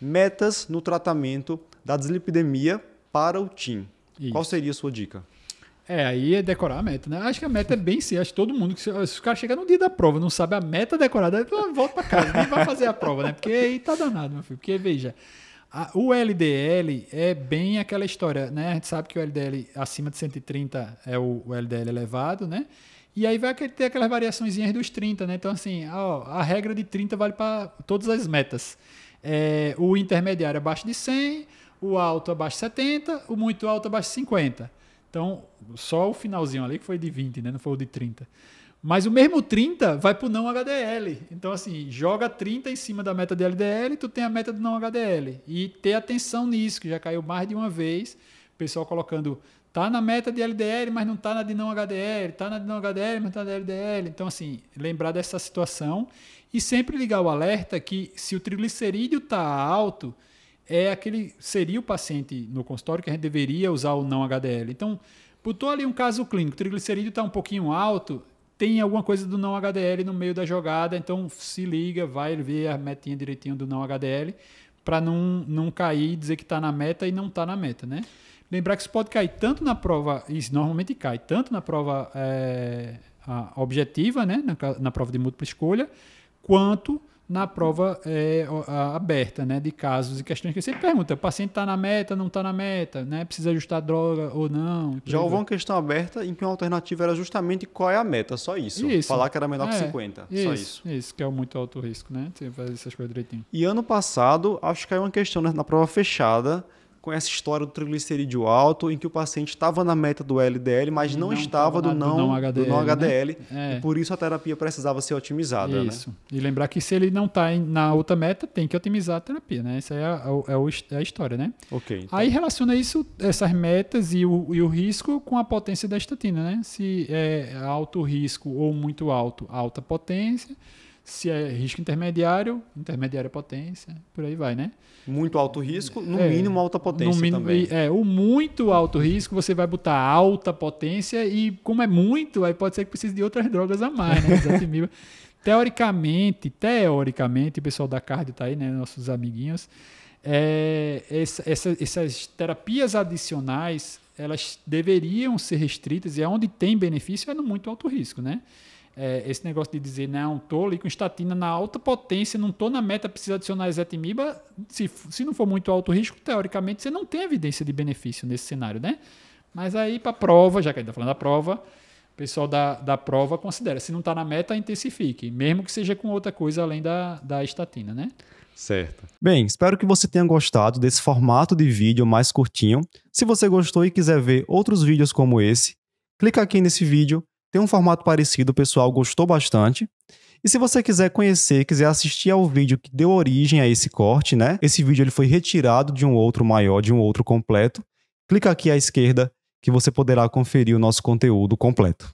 metas no tratamento da dislipidemia para o TIM. Isso. Qual seria a sua dica? É, aí é decorar a meta, né? Acho que a meta é bem sim. Acho que todo mundo, se os caras chega no dia da prova não sabe a meta decorada, ah, volta pra casa, nem vai fazer a prova, né? Porque aí tá danado, meu filho. Porque, veja, a, o LDL é bem aquela história, né? A gente sabe que o LDL acima de 130 é o, o LDL elevado, né? E aí vai ter aquelas variações dos 30, né? Então, assim, a, a regra de 30 vale para todas as metas. É, o intermediário abaixo de 100, o alto abaixo de 70, o muito alto abaixo de 50. Então, só o finalzinho ali que foi de 20, né? não foi o de 30. Mas o mesmo 30 vai para o não HDL. Então, assim, joga 30 em cima da meta de LDL, e tu tem a meta do não HDL. E ter atenção nisso, que já caiu mais de uma vez. O pessoal colocando Tá na meta de LDL, mas não tá na de não HDL. Tá na de não HDL, mas está na de LDL. Então, assim, lembrar dessa situação e sempre ligar o alerta que se o triglicerídeo tá alto, é aquele seria o paciente no consultório que a gente deveria usar o não HDL. Então, botou ali um caso clínico, o triglicerídeo está um pouquinho alto, tem alguma coisa do não HDL no meio da jogada, então se liga, vai ver a metinha direitinho do não HDL, para não, não cair e dizer que está na meta e não está na meta, né? Lembrar que isso pode cair tanto na prova, isso normalmente cai, tanto na prova é, objetiva, né? Na, na prova de múltipla escolha, quanto na prova é, aberta, né, de casos e questões que você pergunta, o paciente está na meta, não está na meta, né, precisa ajustar droga ou não. Já houve uma questão aberta em que uma alternativa era justamente qual é a meta, só isso. isso. Falar que era menor é, que 50, isso, só isso. Isso, que é muito alto risco, né, você fazer essas coisas direitinho. E ano passado, acho que caiu uma questão né, na prova fechada, com essa história do triglicerídeo alto, em que o paciente estava na meta do LDL, mas não, não estava do, não, do não HDL. Do não HDL né? É. E por isso a terapia precisava ser otimizada. Né? Isso. Né? E lembrar que se ele não está na outra meta, tem que otimizar a terapia, né? Essa é a, a, é a, é a história, né? Ok. Então. Aí relaciona isso, essas metas e o, e o risco com a potência da estatina, né? Se é alto risco ou muito alto, alta potência se é risco intermediário, intermediária é potência, por aí vai, né? Muito alto risco, no é, mínimo alta potência no mínimo, também. É, o muito alto risco, você vai botar alta potência e como é muito, aí pode ser que precise de outras drogas a mais, né? teoricamente, teoricamente, o pessoal da Cardio tá aí, né? Nossos amiguinhos. É, essa, essa, essas terapias adicionais elas deveriam ser restritas e onde tem benefício é no muito alto risco, né? É, esse negócio de dizer, não, estou ali com estatina na alta potência, não estou na meta, precisa adicionar ezetimiba, se, se não for muito alto risco, teoricamente você não tem evidência de benefício nesse cenário, né? Mas aí para a prova, já que a gente está falando da prova, o pessoal da, da prova considera, se não está na meta, intensifique, mesmo que seja com outra coisa além da, da estatina, né? Certo. Bem, espero que você tenha gostado desse formato de vídeo mais curtinho. Se você gostou e quiser ver outros vídeos como esse, clica aqui nesse vídeo. Tem um formato parecido, o pessoal gostou bastante. E se você quiser conhecer, quiser assistir ao vídeo que deu origem a esse corte, né? Esse vídeo ele foi retirado de um outro maior, de um outro completo. Clica aqui à esquerda que você poderá conferir o nosso conteúdo completo.